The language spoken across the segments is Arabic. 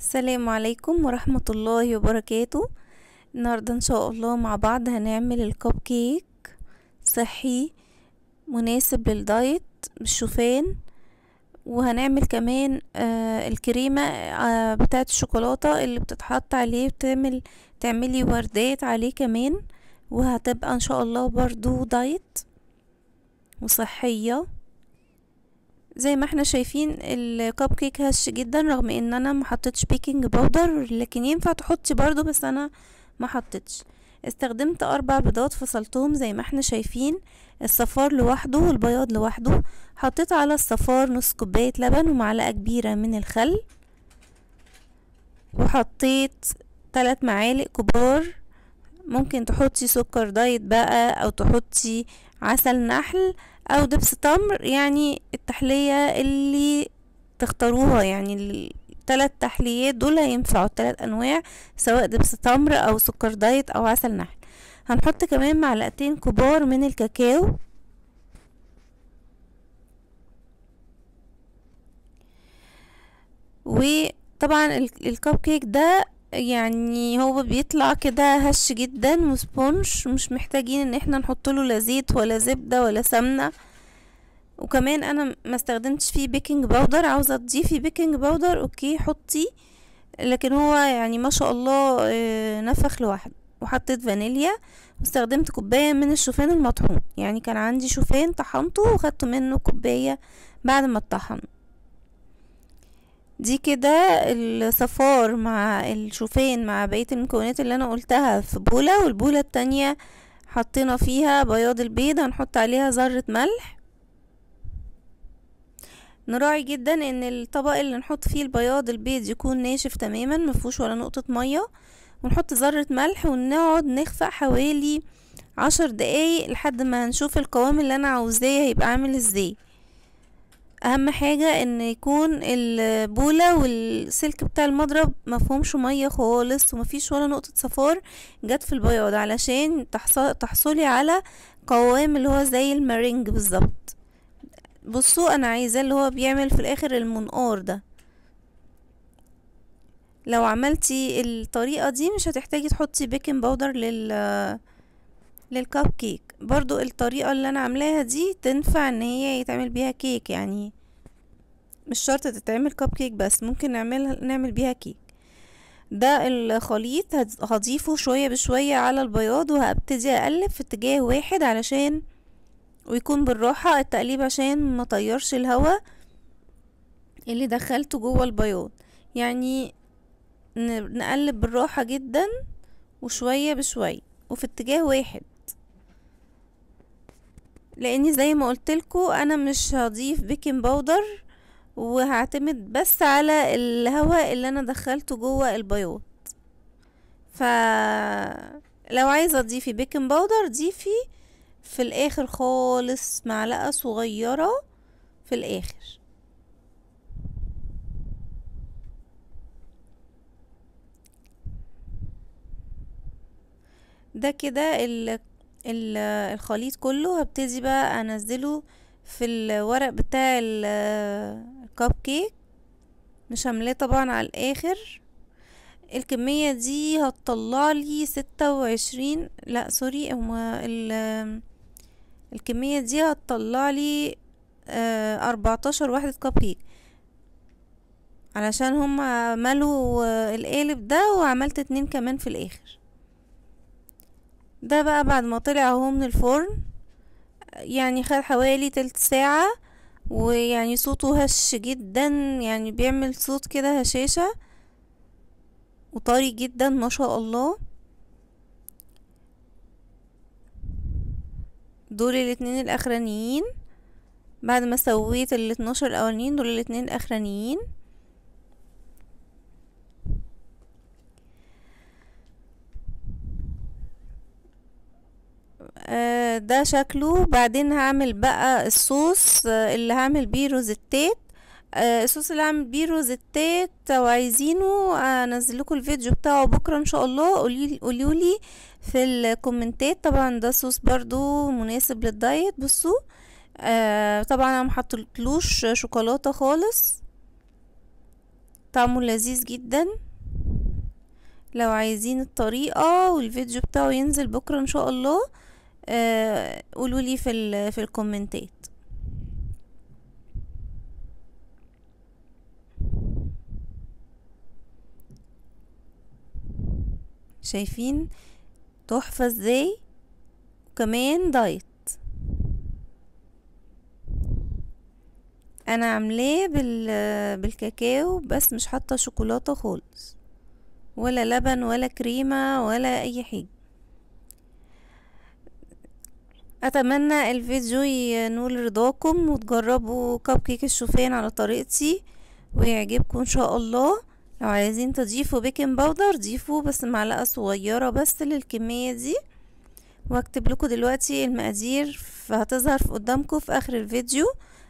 السلام عليكم ورحمة الله وبركاته النهاردة ان شاء الله مع بعض هنعمل الكب كيك صحي مناسب للدايت بالشوفان وهنعمل كمان آه الكريمة آه بتاعت الشوكولاتة اللي بتتحط عليه بتعمل تعملي وردات عليه كمان وهتبقى ان شاء الله برضو دايت وصحية زي ما احنا شايفين الكب كيك هش جدا رغم ان انا ما حطيتش بيكنج باودر لكن ينفع تحطي برضو بس انا ما حطيتش استخدمت اربع بيضات فصلتهم زي ما احنا شايفين الصفار لوحده والبياض لوحده حطيت على الصفار نص كوبايه لبن ومعلقه كبيره من الخل وحطيت ثلاث معالق كبار ممكن تحطي سكر دايت بقى او تحطي عسل نحل او دبس تمر يعني التحلية اللي تختاروها يعني التلات تحليات دول هينفعوا التلات انواع سواء دبس تمر او سكر دايت او عسل نحل هنحط كمان معلقتين كبار من الكاكاو وطبعا الكب كيك ده يعني هو بيطلع كده هش جدا وسبونج مش محتاجين ان احنا نحط له لا زيت ولا زبده ولا سمنه وكمان انا ما استخدمتش فيه بيكنج باودر عاوزه تضيفي بيكنج باودر اوكي حطي لكن هو يعني ما شاء الله آه، نفخ لوحده وحطيت فانيليا واستخدمت كوبايه من الشوفان المطحون يعني كان عندي شوفان طحنته وخدت منه كوبايه بعد ما اتطحن دي كده الصفار مع الشوفان مع بقية المكونات اللي انا قلتها في بولة والبولة التانية حطينا فيها بياض البيض هنحط عليها ذرة ملح نراعي جدا ان الطبق اللي نحط فيه البياض البيض يكون ناشف تماما مفهوش ولا نقطة مية ونحط ذرة ملح ونقعد نخفق حوالي عشر دقايق لحد ما نشوف القوام اللي انا عاوزاه هيبقى عامل ازاي اهم حاجة ان يكون البولة والسلك بتاع المضرب مفهومش مية خالص ومفيش ولا نقطة صفار جت في البياض علشان تحصلي على قوام اللي هو زي المارينج بالظبط بصوا انا عايزاه اللي هو بيعمل في الاخر المنقار ده لو عملتي الطريقة دي مش هتحتاجي تحطي بيكنج باودر لل للكب كيك برضو الطريقة اللي انا عاملاها دي تنفع ان هي يتعمل بيها كيك يعني مش شرط تتعمل كب كيك بس ممكن نعمل نعمل بيها كيك ده الخليط هضيفه شوية بشوية على البياض وهبتدي اقلب في اتجاه واحد علشان ويكون بالراحة التقليب عشان ما طيرش الهواء اللي دخلته جوه البياض يعني نقلب بالراحة جدا وشوية بشوية وفي اتجاه واحد لاني زي ما لكم انا مش هضيف بيكنج باودر وهعتمد بس على الهواء اللي انا دخلته جوه البياض ف لو عايزه تضيفي بيكنج باودر ضيفي في الاخر خالص معلقه صغيره في الاخر ده كده الخليط كله هبتدي بقى انزله في الورق بتاع الكب كيك مش هملاه طبعا على الاخر الكمية دي هتطلع لي ستة وعشرين لا سوري هما الكمية دي هتطلع لي آه، اربعتاشر واحدة كب كيك علشان هما ملوا القالب ده وعملت اتنين كمان في الاخر ده بقى بعد ما طلع اهو من الفرن يعني خد حوالي تلت ساعة ويعني صوته هش جدا يعني بيعمل صوت كده هشاشة وطري جدا ما شاء الله دول الاتنين الاخرانيين بعد ما سويت الاتناشر الاولانيين دول الاتنين الاخرانيين ده شكله بعدين هعمل بقى الصوص آه، اللي هعمل بيه روزيتات آه، الصوص اللي هعمل بيه روزيتات انزل لكم الفيديو بتاعه بكره ان شاء الله قولولي في الكومنتات طبعا ده صوص برضو مناسب للدايت بصوا آه، طبعا انا محطتلوش شوكولاته خالص طعمه لذيذ جدا لو عايزين الطريقه والفيديو بتاعه ينزل بكره ان شاء الله آه، قولوا لي في في الكومنتات شايفين تحفة ازاي وكمان دايت انا عاملاه بال... بالكاكاو بس مش حاطه شوكولاته خالص ولا لبن ولا كريمه ولا اي حاجه اتمنى الفيديو ينول رضاكم وتجربوا كب كيك الشوفان على طريقتي ويعجبكم ان شاء الله لو عايزين تضيفوا بيكنج باودر ضيفوا بس معلقه صغيره بس للكميه دي واكتب لكم دلوقتي المقادير فهتظهر في قدامكم في اخر الفيديو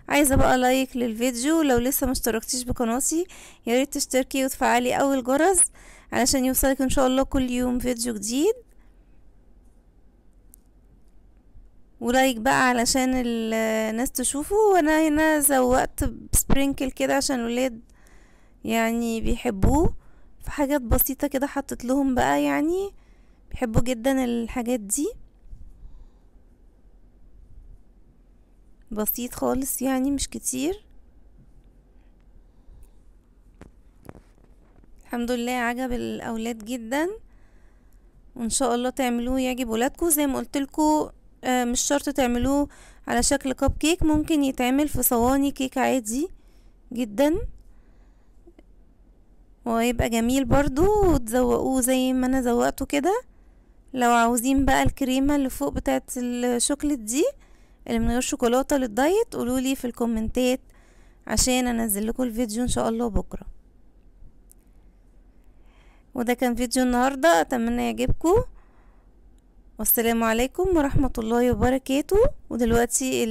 عايزه بقى لايك للفيديو لو لسه مشتركتيش بقناتي ياريت تشتركي وتفعلي اول جرس علشان يوصلك ان شاء الله كل يوم فيديو جديد ولايك بقى علشان الناس تشوفه وانا هنا زوقت بسبرينكل كده عشان الولاد يعني بيحبوه في حاجات بسيطة كده حطيت لهم بقى يعني بيحبوا جدا الحاجات دي بسيط خالص يعني مش كتير الحمد لله عجب الاولاد جدا وان شاء الله تعملوه يعجب ولادكم زي ما قلت لكم آه، مش شرط تعملوه على شكل كب كيك ممكن يتعمل في صواني كيك عادي جدا ويبقى جميل برضو وتزوقوه زي ما انا زوقته كده لو عاوزين بقى الكريمة اللي فوق بتاعت الشوكلت دي اللي من غير شوكولاتة للدايت قولولي في الكومنتات عشان انزل لكم الفيديو ان شاء الله بكرة وده كان فيديو النهاردة اتمنى يعجبكم والسلام عليكم ورحمة الله وبركاته ودلوقتي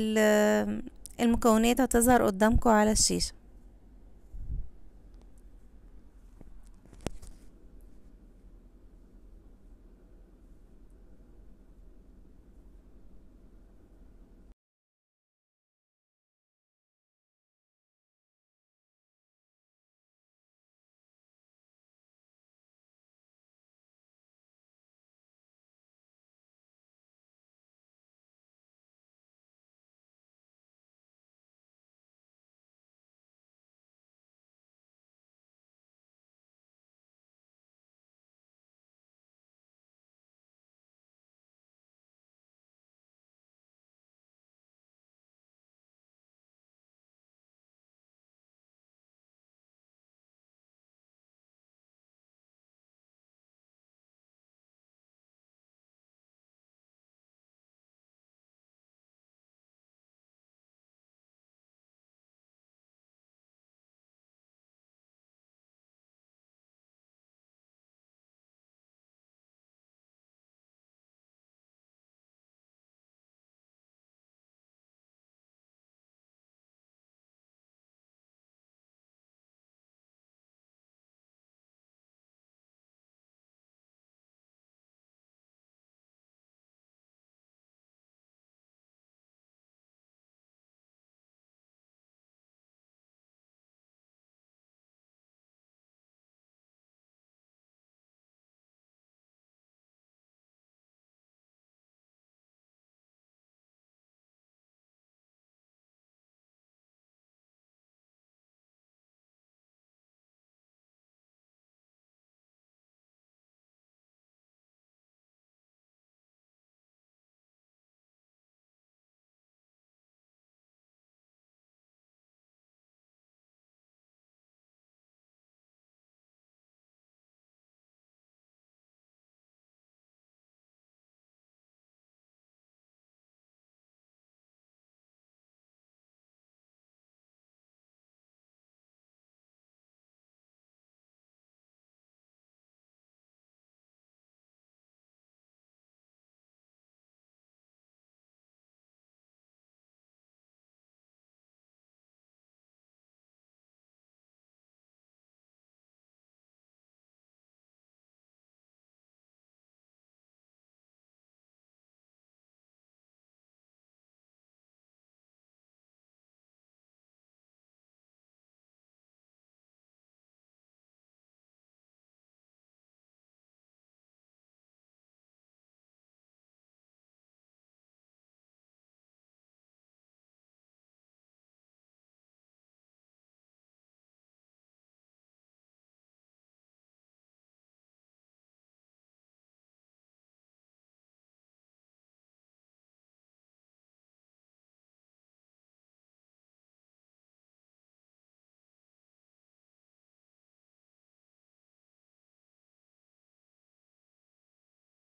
المكونات هتظهر قدامكم على الشاشة